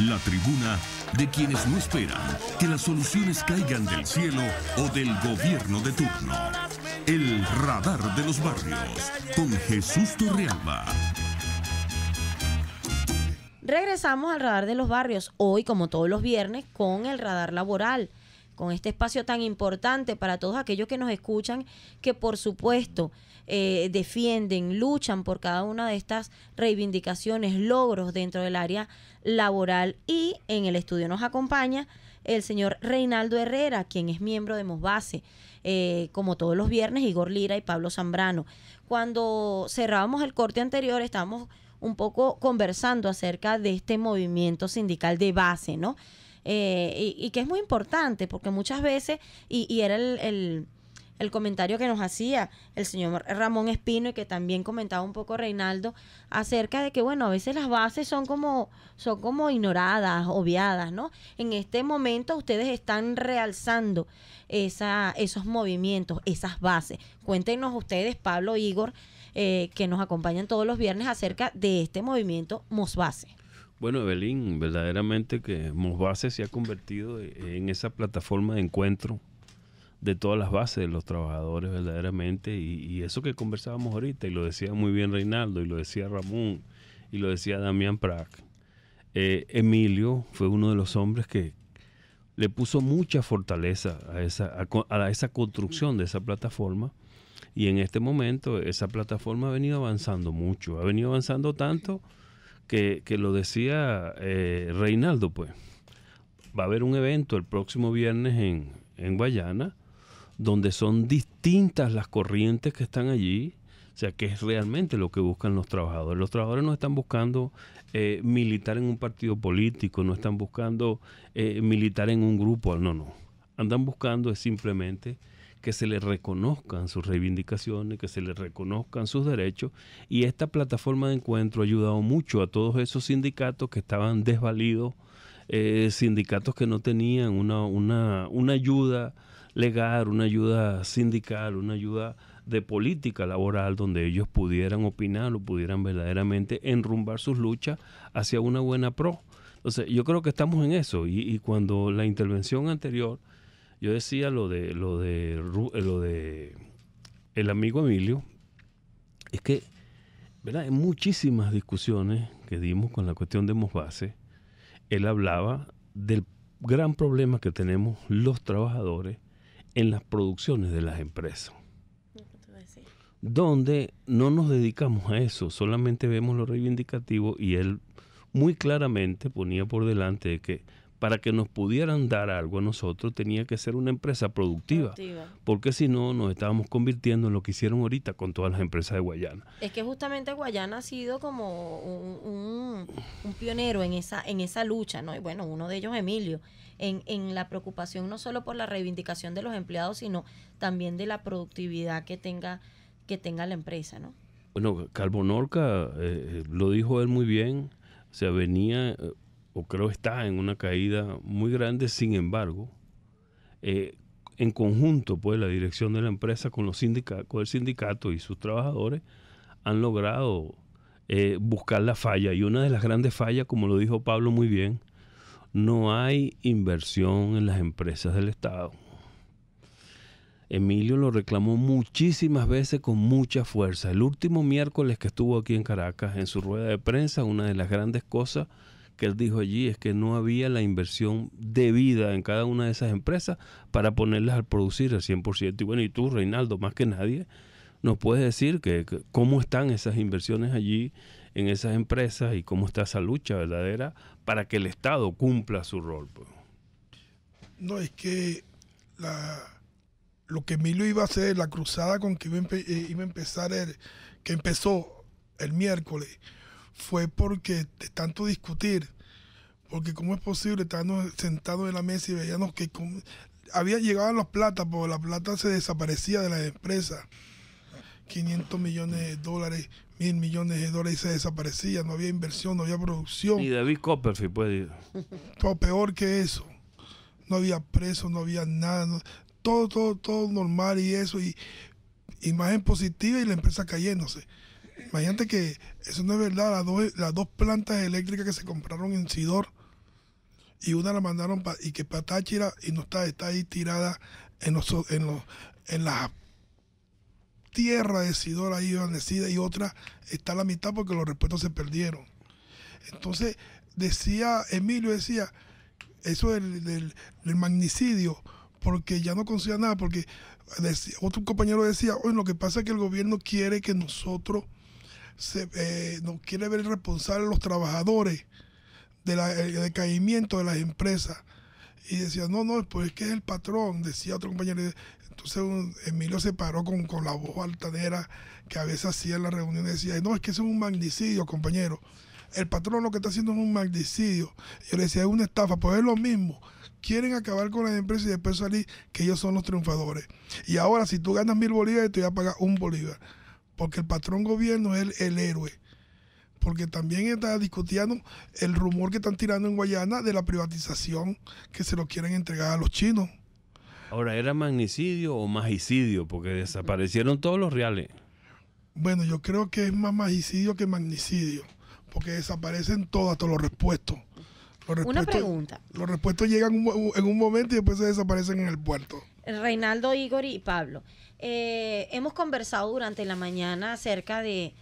La tribuna de quienes no esperan que las soluciones caigan del cielo o del gobierno de turno. El radar de los barrios con Jesús Torrealba. Regresamos al radar de los barrios hoy, como todos los viernes, con el radar laboral, con este espacio tan importante para todos aquellos que nos escuchan, que por supuesto eh, defienden, luchan por cada una de estas reivindicaciones, logros dentro del área laboral. Y en el estudio nos acompaña el señor Reinaldo Herrera, quien es miembro de Mosbase, eh, como todos los viernes, Igor Lira y Pablo Zambrano. Cuando cerrábamos el corte anterior, estábamos un poco conversando acerca de este movimiento sindical de base, ¿no? Eh, y, que es muy importante porque muchas veces, y, era el, el comentario que nos hacía el señor Ramón Espino y que también comentaba un poco Reinaldo acerca de que, bueno, a veces las bases son como, son como ignoradas, obviadas, ¿no? En este momento ustedes están realzando esa, esos movimientos, esas bases. Cuéntenos ustedes, Pablo, Igor, eh, que nos acompañan todos los viernes acerca de este movimiento Mosbase. Bueno, Evelyn, verdaderamente que Mosbase se ha convertido en esa plataforma de encuentro de todas las bases de los trabajadores verdaderamente y, eso que conversábamos ahorita y lo decía muy bien Reinaldo y lo decía Ramón y lo decía Damián Prack eh, Emilio fue uno de los hombres que le puso mucha fortaleza a esa, a, esa construcción de esa plataforma y en este momento esa plataforma ha venido avanzando mucho, ha venido avanzando tanto que, lo decía eh, Reinaldo pues. Va a haber un evento el próximo viernes en, en Guayana, donde son distintas las corrientes que están allí, o sea, que es realmente lo que buscan los trabajadores. Los trabajadores no están buscando eh, militar en un partido político, no están buscando eh, militar en un grupo, no, no. Andan buscando es simplemente que se les reconozcan sus reivindicaciones, que se les reconozcan sus derechos. Y esta plataforma de encuentro ha ayudado mucho a todos esos sindicatos que estaban desvalidos, eh, sindicatos que no tenían una, una, una ayuda legal, una ayuda sindical, una ayuda de política laboral donde ellos pudieran opinar o pudieran verdaderamente enrumbar sus luchas hacia una buena pro. Entonces, yo creo que estamos en eso. Y, cuando la intervención anterior, yo decía lo de lo de eh, lo de el amigo Emilio, es que ¿verdad? en muchísimas discusiones que dimos con la cuestión de Mosbase, él hablaba del gran problema que tenemos los trabajadores en las producciones de las empresas. Donde no nos dedicamos a eso, solamente vemos lo reivindicativo y él muy claramente ponía por delante de que para que nos pudieran dar algo a nosotros tenía que ser una empresa productiva, porque si no nos estábamos convirtiendo en lo que hicieron ahorita con todas las empresas de Guayana. Es que justamente Guayana ha sido como un, pionero en esa, en esa lucha, ¿no? Y bueno, uno de ellos, Emilio, en, la preocupación no solo por la reivindicación de los empleados, sino también de la productividad que tenga, que tenga la empresa, ¿no? Bueno, Calvo Norca eh, eh, lo dijo él muy bien, o sea, venía eh, o creo está en una caída muy grande, sin embargo, eh, en conjunto, pues la dirección de la empresa con, los el sindicato y sus trabajadores han logrado eh, buscar la falla. Y una de las grandes fallas, como lo dijo Pablo muy bien, no hay inversión en las empresas del Estado. Emilio lo reclamó muchísimas veces con mucha fuerza. El último miércoles que estuvo aquí en Caracas, en su rueda de prensa, una de las grandes cosas que él dijo allí es que no había la inversión debida en cada una de esas empresas para ponerlas al producir al 100%. Y bueno, y tú, Reinaldo, más que nadie, nos puedes decir que, cómo están esas inversiones allí en esas empresas y cómo está esa lucha verdadera para que el Estado cumpla su rol. Pues. No, es que lo que Emilio iba a hacer, la cruzada con que iba, a, eh, empezar, que empezó el miércoles, fue porque tanto discutir, porque cómo es posible estábamos sentados en la mesa y veíamos que había llegado las plata, pero la plata se desaparecía de las empresas. 500 millones de dólares, mil millones de dólares y se desaparecía, no había inversión, no había producción. Y David Copperfield puede ir. Todo peor que eso. No había presos, no había nada, todo, todo, todo normal y eso, y imagen positiva y la empresa cayéndose. Imagínate que eso no es verdad. Las dos, las dos plantas eléctricas que se compraron en Sidor y una la mandaron y que para Táchira y no está, está ahí tirada en los en los en la tierra de Sidor ahí vanecida y otra está a la mitad porque los repuestos se perdieron. Entonces, decía, Emilio decía, eso del, del, magnicidio, porque ya no consigue nada, porque otro compañero decía, hoy lo que pasa es que el gobierno quiere que nosotros se, eh, quiere ver responsables los trabajadores del caimiento de las empresas. Y decía, no, no, pues es que es el patrón, decía otro compañero. Entonces Emilio se paró con, la voz altanera que a veces hacía en la reunión decía, no, es que eso es un magnicidio, compañero. El patrón lo que está haciendo es un magnicidio. Yo le decía, es una estafa, pues es lo mismo. Quieren acabar con las empresas y después salir que ellos son los triunfadores. Y ahora, si tú ganas mil bolívares, te voy a pagar un bolívar porque el patrón gobierno es el, héroe. Porque también está discutiendo el rumor que están tirando en Guayana de la privatización que se lo quieren entregar a los chinos. Ahora, ¿era magnicidio o magicidio? Porque desaparecieron todos los reales. Bueno, yo creo que es más magicidio que magnicidio, porque desaparecen todas, todos los respuestos. Los repuestos, Una pregunta. Los respuestos llegan en un momento y después se desaparecen en el puerto. Reinaldo, Igor y Pablo, eh, hemos conversado durante la mañana acerca de,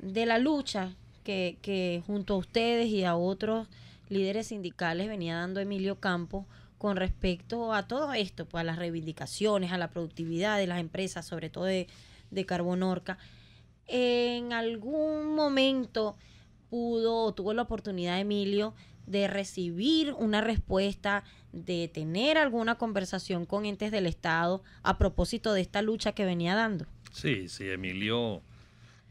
la lucha que, junto a ustedes y a otros líderes sindicales venía dando Emilio Campos con respecto a todo esto, pues a las reivindicaciones, a la productividad de las empresas, sobre todo de, de Carbonorca. En algún momento pudo o tuvo la oportunidad Emilio de recibir una respuesta, de tener alguna conversación con entes del Estado a propósito de esta lucha que venía dando. Sí, sí, Emilio,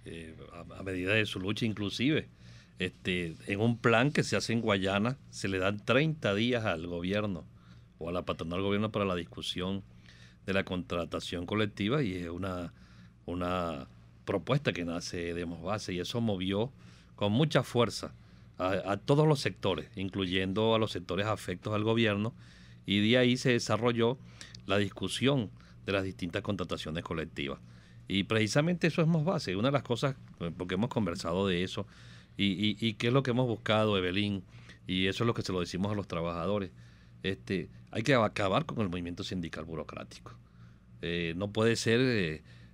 eh, a, medida de su lucha inclusive, este, en un plan que se hace en Guayana, se le dan 30 días al gobierno o a la patronal gobierno para la discusión de la contratación colectiva y es una, una propuesta que nace de base y eso movió con mucha fuerza a, todos los sectores, incluyendo a los sectores afectos al gobierno, y de ahí se desarrolló la discusión de las distintas contrataciones colectivas. Y precisamente eso es más base, una de las cosas, eh, porque hemos conversado de eso, y, qué es lo que hemos buscado, Evelyn, y eso es lo que se lo decimos a los trabajadores, este, hay que acabar con el movimiento sindical burocrático. Eh, no puede ser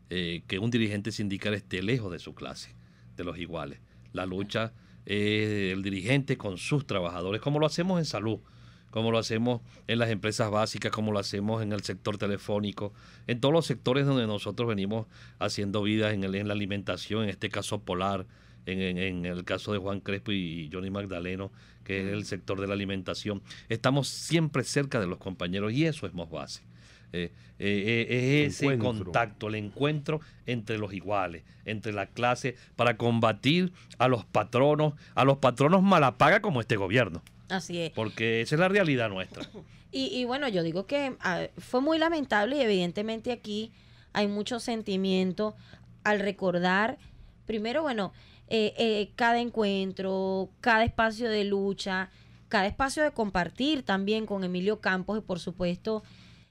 eh, que un dirigente sindical esté lejos de su clase, de los iguales. La lucha eh, el dirigente con sus trabajadores, como lo hacemos en salud, como lo hacemos en las empresas básicas, como lo hacemos en el sector telefónico, en todos los sectores donde nosotros venimos haciendo vidas en, la alimentación, en este caso Polar, en, el caso de Juan Crespo y Johnny Magdaleno, que es el sector de la alimentación. Estamos siempre cerca de los compañeros y eso es más básico eh, eh, eh, es ese contacto, el encuentro entre los iguales, entre la clase, para combatir a los patronos, a los patronos malapaga como este gobierno. Así es. Porque esa es la realidad nuestra. Y, bueno, yo digo que ah, fue muy lamentable y evidentemente aquí hay mucho sentimiento al recordar, primero, bueno, cada encuentro, cada espacio de lucha, cada espacio de compartir también con Emilio Campos y por supuesto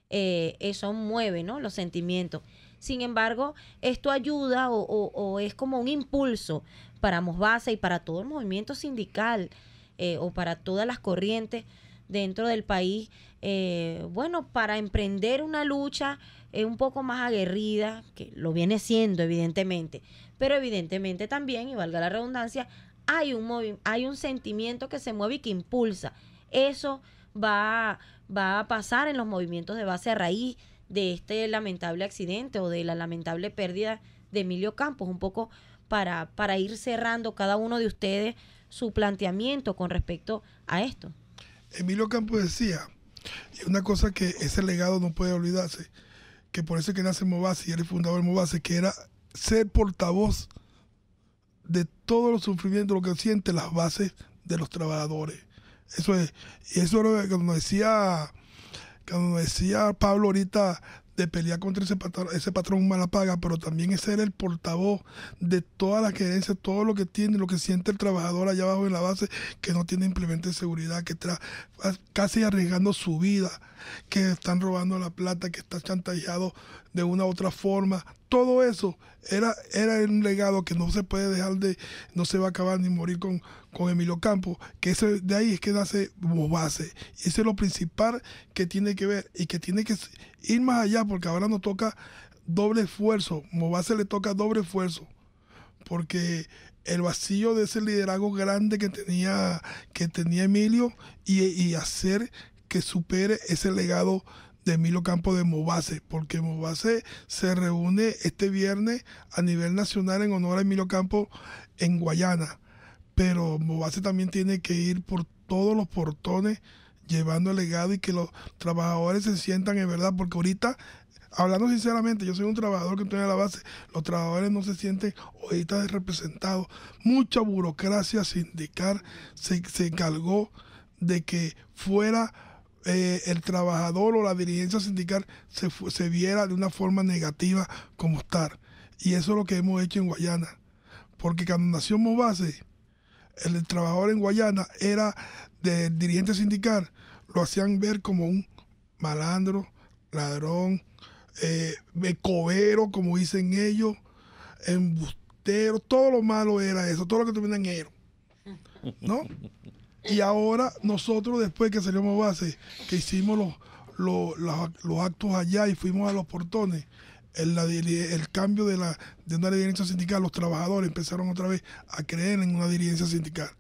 eh, eso mueve, ¿no? Los sentimientos. Sin embargo, esto ayuda o, es como un impulso para Mosbasa y para todo el movimiento sindical eh, o para todas las corrientes dentro del país, eh, bueno, para emprender una lucha un poco más aguerrida, que lo viene siendo evidentemente, pero evidentemente también, y valga la redundancia, hay un, hay un sentimiento que se mueve y que impulsa. Eso va, va a pasar en los movimientos de base a raíz de este lamentable accidente o de la lamentable pérdida de Emilio Campos, un poco para, para ir cerrando cada uno de ustedes su planteamiento con respecto a esto. Emilio Campos decía, y una cosa que ese legado no puede olvidarse, que por eso es que nace Movase y él es fundador de Movase, que era ser portavoz de todo los sufrimiento lo que siente las bases de los trabajadores. Eso es, y eso es lo que nos decía, decía Pablo ahorita de pelear contra ese patrón, ese patrón mala paga, pero también es ser el portavoz de todas las creencias, todo lo que tiene, lo que siente el trabajador allá abajo en la base, que no tiene implemente seguridad, que está casi arriesgando su vida, que están robando la plata, que está chantajeado de una u otra forma, todo eso era, era un legado que no se puede dejar de, no se va a acabar ni morir con, con Emilio Campos. que eso, de ahí es que nace Bobase. Ese es lo principal que tiene que ver y que tiene que ir más allá, porque ahora nos toca doble esfuerzo, Bobase le toca doble esfuerzo, porque el vacío de ese liderazgo grande que tenía, que tenía Emilio y, y hacer que supere ese legado de Milo Campo de Mobase, porque Mobase se reúne este viernes a nivel nacional en honor a Milo Campo en Guayana. Pero Mobase también tiene que ir por todos los portones llevando el legado y que los trabajadores se sientan en verdad, porque ahorita hablando sinceramente, yo soy un trabajador que estoy en la base, los trabajadores no se sienten ahorita representados... Mucha burocracia sindical se, se encargó de que fuera eh, el trabajador o la dirigencia sindical se, viera de una forma negativa como estar. Y eso es lo que hemos hecho en Guayana. Porque cuando nació Mobase, el, trabajador en Guayana era del dirigente sindical, lo hacían ver como un malandro, ladrón, eh, como dicen ellos, embustero, todo lo malo era eso, todo lo que termina en ¿No? Y ahora nosotros después que salimos base, que hicimos los, actos allá y fuimos a los portones, el, cambio de, la, de una dirigencia sindical, los trabajadores empezaron otra vez a creer en una dirigencia sindical.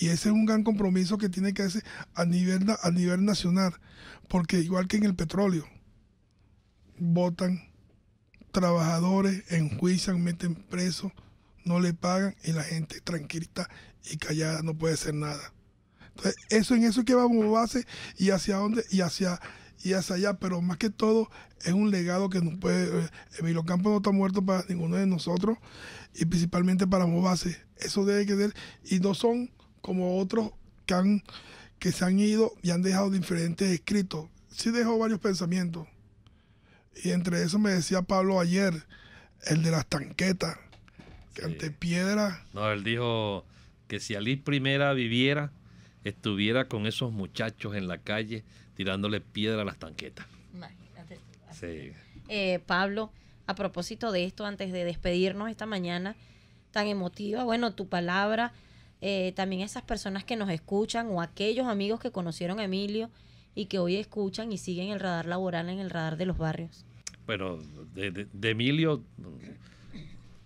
Y ese es un gran compromiso que tiene que hacer a nivel, a nivel nacional, porque igual que en el petróleo, votan trabajadores, enjuician, meten presos, no le pagan y la gente tranquilita y callada no puede hacer nada. Entonces, eso en eso es que vamos base y hacia dónde y hacia y hacia allá, pero más que todo es un legado que no puede. Eh, Emilio Campos no está muerto para ninguno de nosotros y principalmente para Movase. Eso debe quedar y no son como otros que, han, que se han ido y han dejado diferentes escritos. Sí dejó varios pensamientos. Y entre eso me decía Pablo ayer, el de las tanquetas, que ante piedra. No, él dijo que si Alí Primera viviera, estuviera con esos muchachos en la calle tirándole piedra a las tanquetas. Eh, Pablo, a propósito de esto, antes de despedirnos esta mañana tan emotiva, bueno, tu palabra, eh, también esas personas que nos escuchan o aquellos amigos que conocieron a Emilio y que hoy escuchan y siguen el radar laboral en el radar de los barrios. Bueno, de Emilio,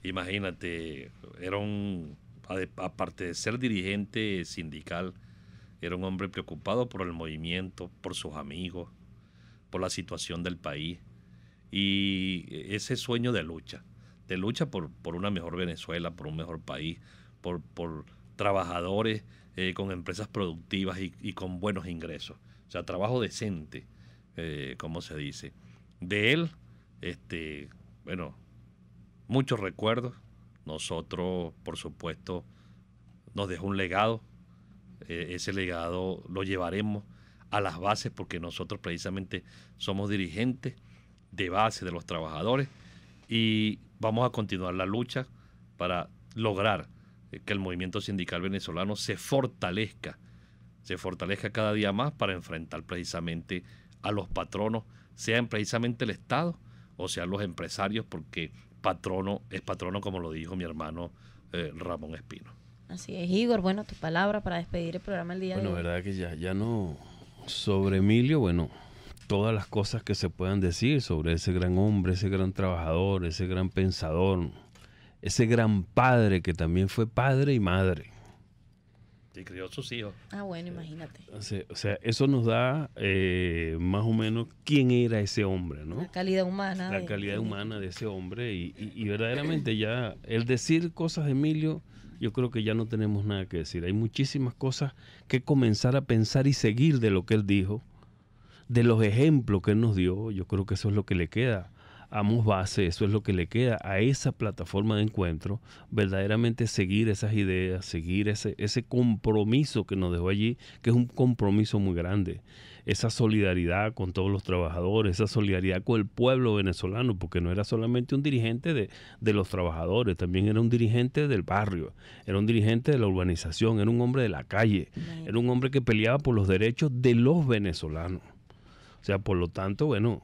imagínate, era un, aparte de ser dirigente sindical, era un hombre preocupado por el movimiento, por sus amigos, por la situación del país y ese sueño de lucha, de lucha por, por una mejor Venezuela, por un mejor país, por, por trabajadores eh, con empresas productivas y, con buenos ingresos. O sea, trabajo decente, eh, como se dice. De él, este, bueno, muchos recuerdos. Nosotros, por supuesto, nos dejó un legado, eh, ese legado lo llevaremos a las bases porque nosotros precisamente somos dirigentes de base de los trabajadores y vamos a continuar la lucha para lograr eh, que el movimiento sindical venezolano se fortalezca, se fortalezca cada día más para enfrentar precisamente a los patronos, sean precisamente el Estado o sean los empresarios, porque patrono es patrono como lo dijo mi hermano eh, Ramón Espino. Así es, Igor, bueno, tu palabra para despedir el programa el día de hoy. Bueno, verdad que ya, ya no. Sobre Emilio, bueno, todas las cosas que se puedan decir sobre ese gran hombre, ese gran trabajador, ese gran pensador, ese gran padre que también fue padre y madre. Y crió a sus hijos. Ah, bueno, imagínate. O sea, eso nos da eh, más o menos quién era ese hombre, ¿no? La calidad humana. La calidad humana de ese hombre. Y, y, y verdaderamente ya el decir cosas de Emilio yo creo que ya no tenemos nada que decir. Hay muchísimas cosas que comenzar a pensar y seguir de lo que él dijo, de los ejemplos que él nos dio. Yo creo que eso es lo que le queda a Base, eso es lo que le queda a esa plataforma de encuentro, verdaderamente seguir esas ideas, seguir ese, ese compromiso que nos dejó allí, que es un compromiso muy grande esa solidaridad con todos los trabajadores, esa solidaridad con el pueblo venezolano, porque no era solamente un dirigente de, los trabajadores, también era un dirigente del barrio, era un dirigente de la urbanización, era un hombre de la calle, era un hombre que peleaba por los derechos de los venezolanos. O sea, por lo tanto, bueno,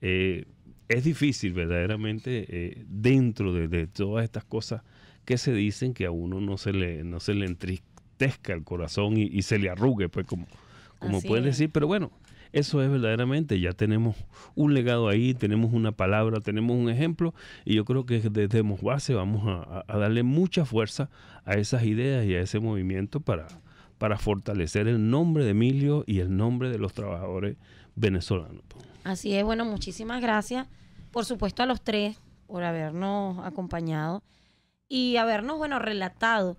eh, es difícil verdaderamente eh, dentro de, todas estas cosas que se dicen que a uno no se le, no se le entristezca el corazón y, y se le arrugue, pues como, como pueden decir, pero bueno, eso es verdaderamente, ya tenemos un legado ahí, tenemos una palabra, tenemos un ejemplo, y yo creo que desde Mosbase vamos a, darle mucha fuerza a esas ideas y a ese movimiento para, para fortalecer el nombre de Emilio y el nombre de los trabajadores venezolanos. Así es, bueno, muchísimas gracias, por supuesto, a los tres por habernos acompañado y habernos, bueno, relatado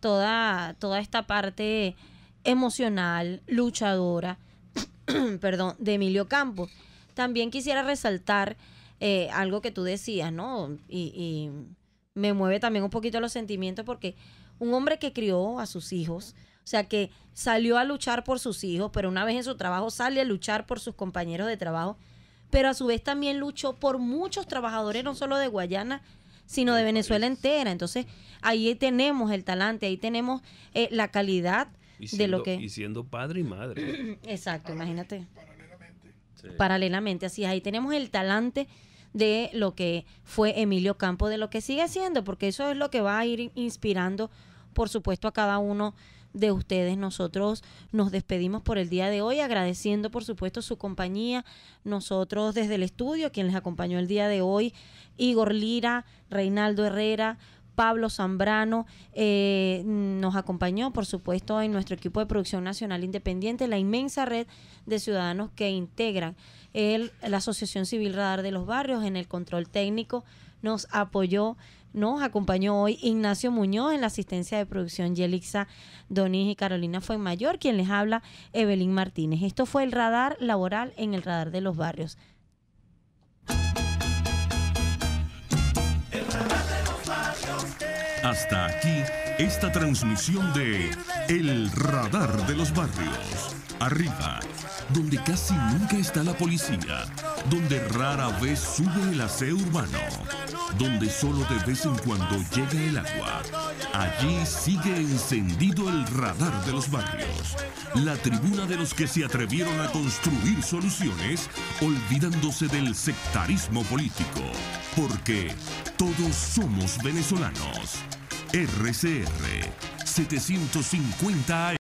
toda, toda esta parte emocional, luchadora, perdón, de Emilio Campos. También quisiera resaltar eh, algo que tú decías, ¿no? Y, me mueve también un poquito los sentimientos porque un hombre que crió a sus hijos, o sea, que salió a luchar por sus hijos, pero una vez en su trabajo sale a luchar por sus compañeros de trabajo, pero a su vez también luchó por muchos trabajadores, no solo de Guayana, sino de Venezuela entera. Entonces, ahí tenemos el talante, ahí tenemos eh, la calidad de lo que... Y siendo padre y madre. Exacto, imagínate. Paralelamente. Paralelamente, así es. Ahí tenemos el talante de lo que fue Emilio Campo, de lo que sigue siendo, porque eso es lo que va a ir inspirando, por supuesto, a cada uno de ustedes. Nosotros nos despedimos por el día de hoy, agradeciendo, por supuesto, su compañía. Nosotros desde el estudio, quien les acompañó el día de hoy, Igor Lira, Reinaldo Herrera, Pablo Zambrano eh, nos acompañó, por supuesto, en nuestro equipo de producción nacional independiente, la inmensa red de ciudadanos que integran la Asociación Civil Radar de los Barrios en el control técnico. Nos apoyó, nos acompañó hoy Ignacio Muñoz en la asistencia de producción Yelixa Doniz y Carolina Fuenmayor, quien les habla Evelyn Martínez. Esto fue el radar laboral en el radar de los barrios. Hasta aquí esta transmisión de El Radar de los Barrios. Arriba, donde casi nunca está la policía, donde rara vez sube el aseo urbano, donde solo de vez en cuando llega el agua. Allí sigue encendido el radar de los barrios, la tribuna de los que se atrevieron a construir soluciones olvidándose del sectarismo político, porque todos somos venezolanos. RCR 750